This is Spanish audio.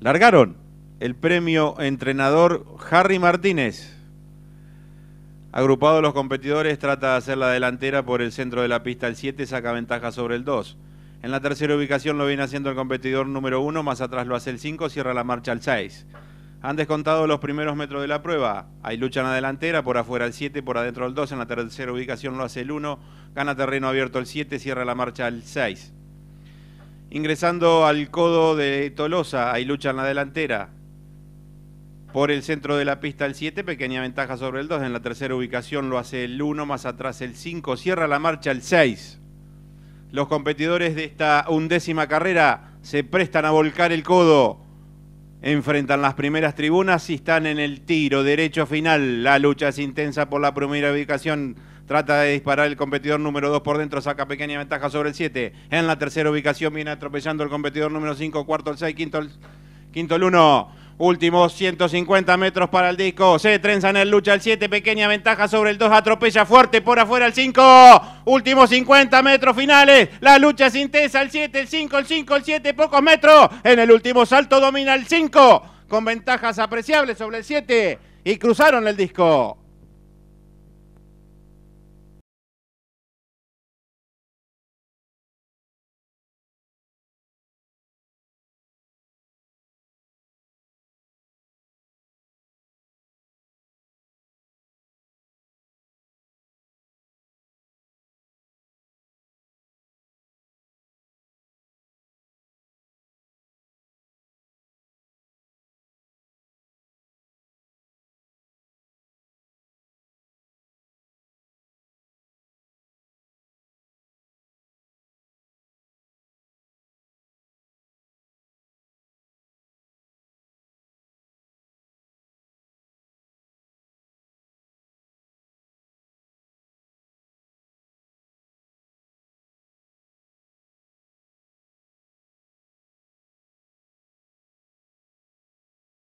largaron el premio entrenador Harry Martínez. Agrupado los competidores, trata de hacer la delantera por el centro de la pista. El 7 saca ventaja sobre el 2. En la tercera ubicación lo viene haciendo el competidor número 1, más atrás lo hace el 5, cierra la marcha el 6. Han descontado los primeros metros de la prueba. Hay lucha en la delantera, por afuera el 7, por adentro el 2. En la tercera ubicación lo hace el 1, gana terreno abierto el 7, cierra la marcha el 6. Ingresando al codo de Tolosa, ahí lucha en la delantera. Por el centro de la pista el 7, pequeña ventaja sobre el 2. En la tercera ubicación lo hace el 1, más atrás el 5. Cierra la marcha el 6. Los competidores de esta undécima carrera se prestan a volcar el codo. Enfrentan las primeras tribunas y están en el tiro derecho final. La lucha es intensa por la primera ubicación. Trata de disparar el competidor número 2 por dentro, saca pequeña ventaja sobre el 7. En la tercera ubicación viene atropellando el competidor número 5, cuarto el 6, quinto el, quinto el 1. Últimos 150 metros para el disco. Se trenza en el lucha el 7. Pequeña ventaja sobre el 2. Atropella fuerte por afuera el 5. Últimos 50 metros finales. La lucha es intensa. El 7, el 5, el 5, el 7. Pocos metros. En el último salto domina el 5. Con ventajas apreciables sobre el 7. Y cruzaron el disco.